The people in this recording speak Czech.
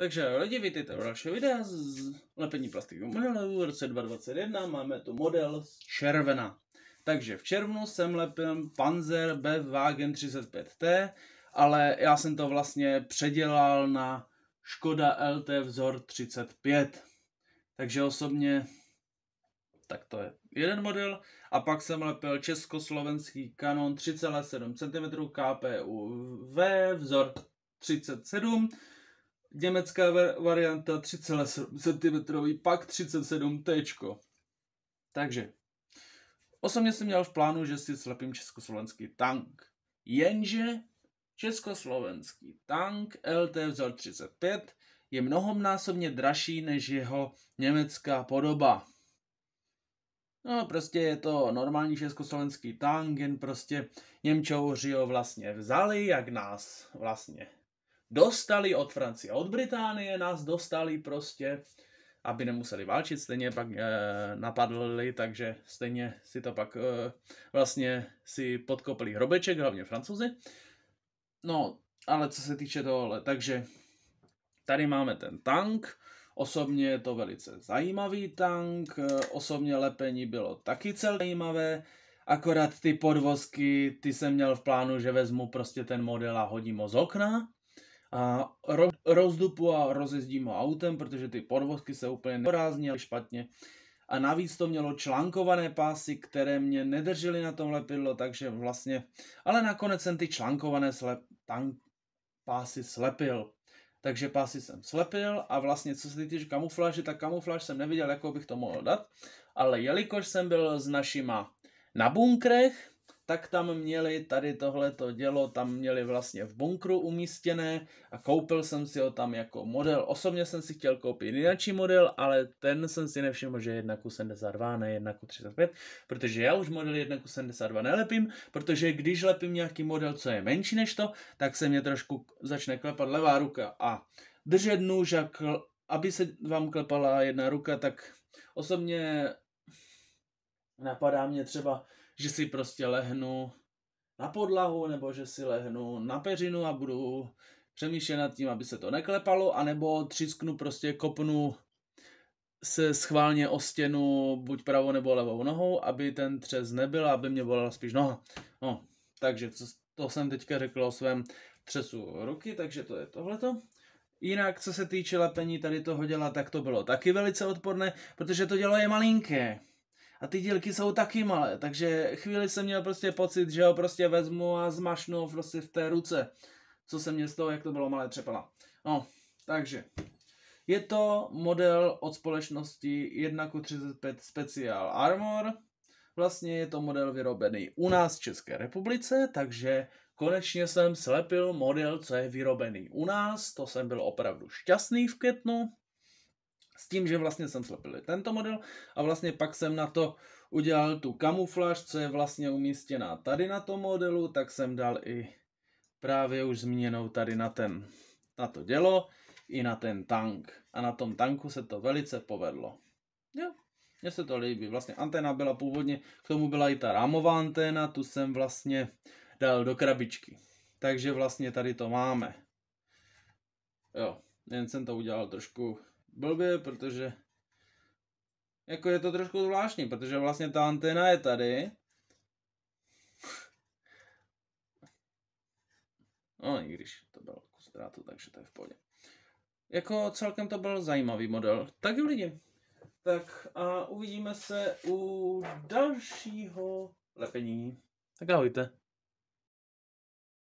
Takže lidi, vítejte u dalšího videa z lepení plastiky. v roce 2021. Máme tu model z června. Takže v červnu jsem lepil Panzer Bwagen 35T, ale já jsem to vlastně předělal na Škoda LT vzor 35. Takže osobně tak to je jeden model. A pak jsem lepil československý kanon 3,7 cm KPUV vzor 37 Německá varianta 3,7 cm, pak 37T. Takže, osobně jsem měl v plánu, že si slepím československý tank. Jenže československý tank LT vzor 35 je mnohomnásobně dražší než jeho německá podoba. No prostě je to normální československý tank, jen prostě Němčouři ho vlastně vzali, jak nás vlastně Dostali od Francie, od Británie nás dostali prostě, aby nemuseli válčit, stejně pak e, napadli, takže stejně si to pak e, vlastně si podkopli hrobeček, hlavně francouzi. No, ale co se týče tohohle, takže tady máme ten tank, Osobně je to velice zajímavý tank, eh, osobně lepení bylo taky celé zajímavé, akorát ty podvozky, ty jsem měl v plánu, že vezmu prostě ten model a hodím ho z okna, a ro- rozdupu a rozjezdím ho autem, protože ty podvozky se úplně neporáznily špatně. A navíc to mělo článkované pásy, které mě nedržely na tom lepidlo, takže vlastně... Ale nakonec jsem ty článkované slep, tank, pásy slepil. Takže pásy jsem slepil a vlastně co se týče kamufláže, tak kamufláž jsem neviděl, jakou bych to mohl dát. Ale jelikož jsem byl s našima na bunkrech, tak tam měli tady tohleto dělo, tam měli vlastně v bunkru umístěné a koupil jsem si ho tam jako model. Osobně jsem si chtěl koupit jináčí model, ale ten jsem si nevšiml, že je 1 72, ne 1 35, protože já už model 1 72 nelepím, protože když lepím nějaký model, co je menší než to, tak se mě trošku začne klepat levá ruka a držet nůž, aby se vám klepala jedna ruka, tak osobně Napadá mě třeba, že si prostě lehnu na podlahu, nebo že si lehnu na peřinu a budu přemýšlet nad tím, aby se to neklepalo, anebo třisknu, prostě kopnu se schválně o stěnu buď pravou nebo levou nohou, aby ten třes nebyl, aby mě bolela spíš noha. No, takže to jsem teďka řekl o svém třesu ruky, takže to je tohleto. Jinak, co se týče lepení tady toho děla, tak to bylo taky velice odporné, protože to dělo je malinké a ty dílky jsou taky malé, takže chvíli jsem měl prostě pocit, že ho prostě vezmu a zmašnu prostě v té ruce, co se mě z toho, jak to bylo malé třepala. No, takže. Je to model od společnosti 135 Special Armor. Vlastně je to model vyrobený u nás v České republice, takže konečně jsem slepil model, co je vyrobený u nás. To jsem byl opravdu šťastný v květnu tím, že vlastně jsem slepil tento model a vlastně pak jsem na to udělal tu kamufláž, co je vlastně umístěná tady na tom modelu, tak jsem dal i právě už zmíněnou tady na, ten, na to dělo i na ten tank. A na tom tanku se to velice povedlo. Jo, mně se to líbí. Vlastně antena byla původně, k tomu byla i ta rámová anténa, tu jsem vlastně dal do krabičky. Takže vlastně tady to máme. Jo, jen jsem to udělal trošku blbě, protože jako je to trošku zvláštní, protože vlastně ta antena je tady. No, i když to bylo kus drátu, takže to je v pohodě. Jako celkem to byl zajímavý model. Tak jo lidi. Tak a uvidíme se u dalšího lepení. Tak ahojte.